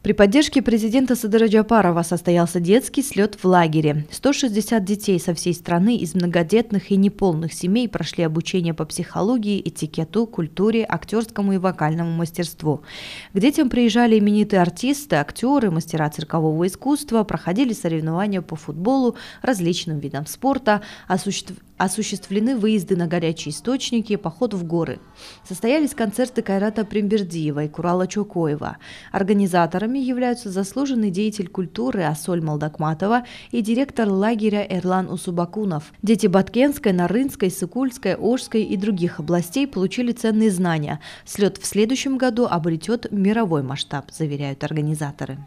При поддержке президента Садыра Джапарова состоялся детский слет в лагере. 160 детей со всей страны из многодетных и неполных семей прошли обучение по психологии, этикету, культуре, актерскому и вокальному мастерству. К детям приезжали именитые артисты, актеры, мастера циркового искусства, проходили соревнования по футболу, различным видам спорта, осуществ осуществлены выезды на горячие источники, поход в горы. Состоялись концерты Кайрата Примбердиева и Курала Чокоева. Организаторами являются заслуженный деятель культуры Асоль Малдакматова и директор лагеря Эрлан Усубакунов. Дети Баткенской, Нарынской, Сыкульской, Ожской и других областей получили ценные знания. Слет в следующем году обретет мировой масштаб, заверяют организаторы.